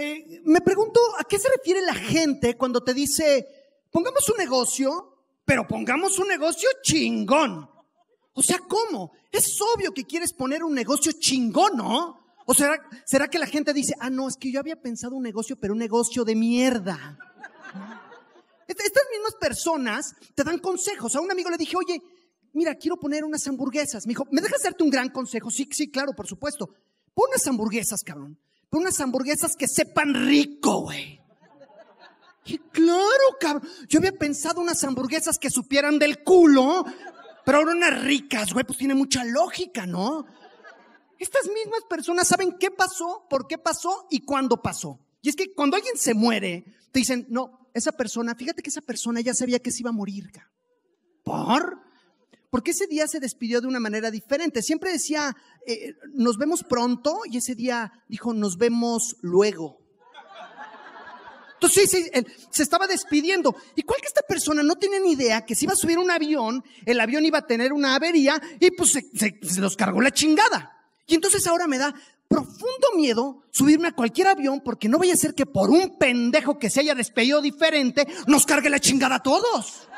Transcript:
Eh, me pregunto, ¿a qué se refiere la gente cuando te dice, pongamos un negocio, pero pongamos un negocio chingón? O sea, ¿cómo? Es obvio que quieres poner un negocio chingón, ¿no? ¿O será, será que la gente dice, ah, no, es que yo había pensado un negocio, pero un negocio de mierda? Estas mismas personas te dan consejos. A un amigo le dije, oye, mira, quiero poner unas hamburguesas. Me dijo, ¿me dejas darte un gran consejo? Sí, sí, claro, por supuesto. Pon unas hamburguesas, cabrón. Por unas hamburguesas que sepan rico, güey. Y claro, cabrón. Yo había pensado unas hamburguesas que supieran del culo, pero ahora unas ricas, güey, pues tiene mucha lógica, ¿no? Estas mismas personas saben qué pasó, por qué pasó y cuándo pasó. Y es que cuando alguien se muere, te dicen, no, esa persona, fíjate que esa persona ya sabía que se iba a morir. ¿Por? porque ese día se despidió de una manera diferente. Siempre decía, eh, nos vemos pronto, y ese día dijo, nos vemos luego. Entonces, sí, sí, se estaba despidiendo. Y cuál que esta persona no tiene ni idea que si iba a subir un avión, el avión iba a tener una avería y pues se, nos cargó la chingada. Y entonces ahora me da profundo miedo subirme a cualquier avión porque no vaya a ser que por un pendejo que se haya despedido diferente nos cargue la chingada a todos.